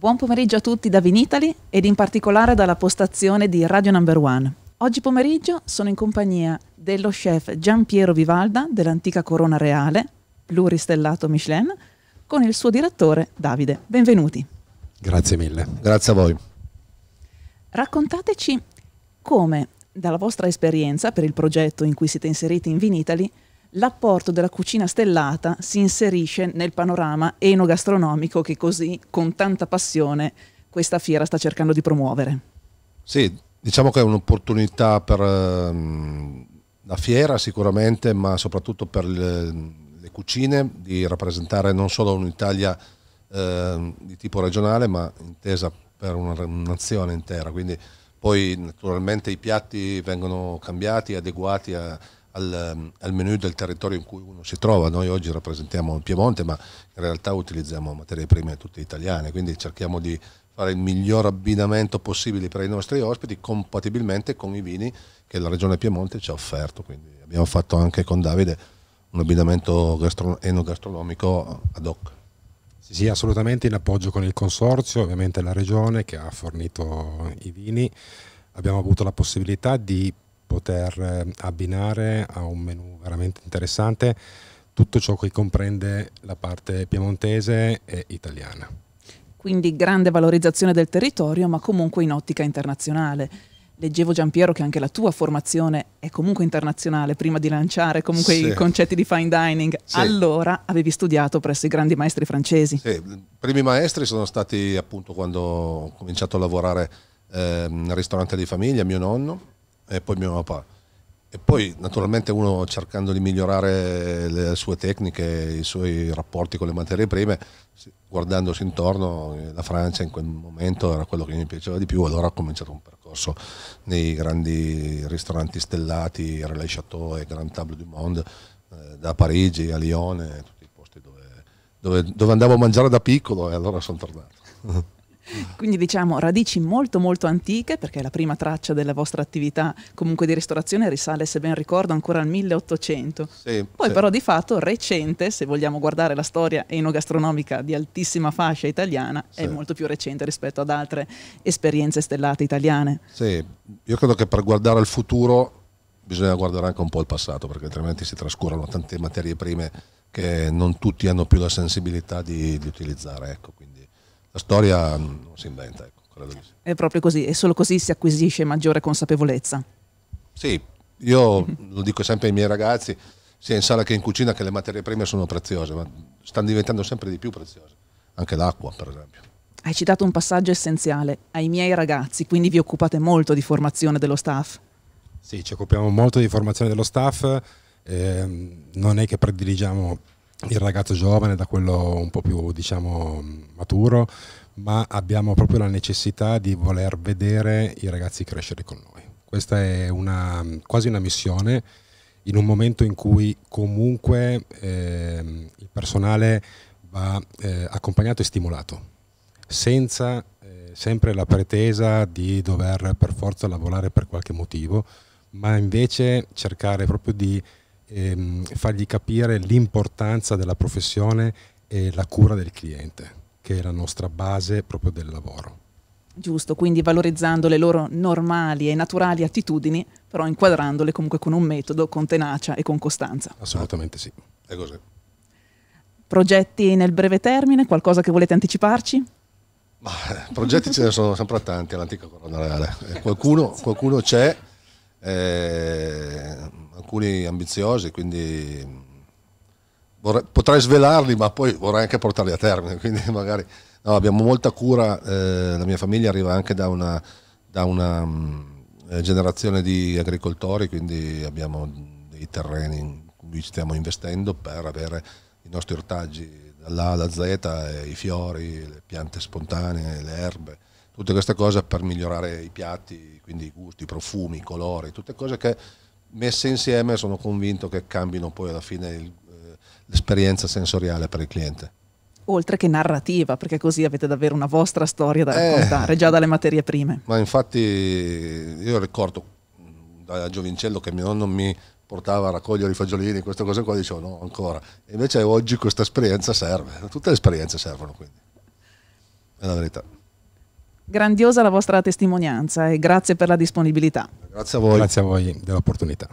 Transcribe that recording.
Buon pomeriggio a tutti da Vinitali ed in particolare dalla postazione di Radio Number One. Oggi pomeriggio sono in compagnia dello chef Gian Piero Vivalda dell'antica Corona Reale, pluristellato Michelin, con il suo direttore Davide. Benvenuti. Grazie mille, grazie a voi. Raccontateci come, dalla vostra esperienza per il progetto in cui siete inseriti in Vinitali, l'apporto della cucina stellata si inserisce nel panorama enogastronomico che così, con tanta passione, questa fiera sta cercando di promuovere. Sì, diciamo che è un'opportunità per ehm, la fiera sicuramente, ma soprattutto per le, le cucine di rappresentare non solo un'Italia eh, di tipo regionale, ma intesa per una nazione intera. Quindi poi naturalmente i piatti vengono cambiati, adeguati a al, ehm, al menu del territorio in cui uno si trova. Noi oggi rappresentiamo il Piemonte, ma in realtà utilizziamo materie prime tutte italiane, quindi cerchiamo di fare il miglior abbinamento possibile per i nostri ospiti, compatibilmente con i vini che la Regione Piemonte ci ha offerto. Quindi abbiamo fatto anche con Davide un abbinamento enogastronomico ad hoc. Sì, sì, assolutamente in appoggio con il consorzio, ovviamente la Regione che ha fornito i vini. Abbiamo avuto la possibilità di poter eh, abbinare a un menu veramente interessante tutto ciò che comprende la parte piemontese e italiana. Quindi grande valorizzazione del territorio, ma comunque in ottica internazionale. Leggevo Giampiero che anche la tua formazione è comunque internazionale, prima di lanciare comunque sì. i concetti di fine dining. Sì. Allora avevi studiato presso i grandi maestri francesi. Sì, i primi maestri sono stati appunto quando ho cominciato a lavorare eh, nel ristorante di famiglia, mio nonno, e poi mio papà. E poi naturalmente uno cercando di migliorare le sue tecniche, i suoi rapporti con le materie prime, guardandosi intorno, eh, la Francia in quel momento era quello che mi piaceva di più, allora ho cominciato un percorso nei grandi ristoranti stellati, Relais Chateau e Grand Table du Monde, eh, da Parigi a Lione, tutti i posti dove, dove, dove andavo a mangiare da piccolo e allora sono tornato. Quindi diciamo radici molto molto antiche perché la prima traccia della vostra attività comunque di ristorazione risale, se ben ricordo, ancora al 1800. Sì, Poi sì. però di fatto recente, se vogliamo guardare la storia enogastronomica di altissima fascia italiana, sì. è molto più recente rispetto ad altre esperienze stellate italiane. Sì, io credo che per guardare al futuro bisogna guardare anche un po' il passato perché altrimenti si trascurano tante materie prime che non tutti hanno più la sensibilità di, di utilizzare. Ecco, quindi la storia non si inventa. Ecco, è proprio così, e solo così si acquisisce maggiore consapevolezza. Sì, io lo dico sempre ai miei ragazzi, sia in sala che in cucina, che le materie prime sono preziose, ma stanno diventando sempre di più preziose, anche l'acqua per esempio. Hai citato un passaggio essenziale, ai miei ragazzi, quindi vi occupate molto di formazione dello staff. Sì, ci occupiamo molto di formazione dello staff, eh, non è che prediligiamo il ragazzo giovane da quello un po' più diciamo maturo, ma abbiamo proprio la necessità di voler vedere i ragazzi crescere con noi. Questa è una, quasi una missione in un momento in cui comunque eh, il personale va eh, accompagnato e stimolato, senza eh, sempre la pretesa di dover per forza lavorare per qualche motivo, ma invece cercare proprio di ehm, fargli capire l'importanza della professione e la cura del cliente, che è la nostra base proprio del lavoro. Giusto, quindi valorizzando le loro normali e naturali attitudini, però inquadrandole comunque con un metodo, con tenacia e con costanza. Assolutamente sì. È così. Progetti nel breve termine, qualcosa che volete anticiparci? Ma, eh, progetti ce ne sono sempre tanti all'antica corona reale. Eh, qualcuno, c'è, eh, alcuni ambiziosi, quindi vorrei, potrei svelarli, ma poi vorrei anche portarli a termine. Quindi magari no, abbiamo molta cura, eh, la mia famiglia arriva anche da una, da una mh, mm, eh, generazione di agricoltori, quindi abbiamo dei terreni in cui stiamo investendo per avere i nostri ortaggi dall'A alla Z, i fiori, le piante spontanee, le erbe, tutte queste cose per migliorare i piatti, quindi i gusti, i profumi, i colori, tutte cose che messe insieme sono convinto che cambino poi alla fine eh, l'esperienza sensoriale per il cliente oltre che narrativa, perché così avete davvero una vostra storia da eh. raccontare eh, già dalle materie prime. Ma infatti io ricordo da giovincello che mio nonno mi portava a raccogliere i fagiolini, queste cose qua, dicevo no, ancora. invece oggi questa esperienza serve, tutte le esperienze servono quindi. È la verità. Grandiosa la vostra testimonianza e grazie per la disponibilità. Grazie a voi, grazie a voi dell'opportunità.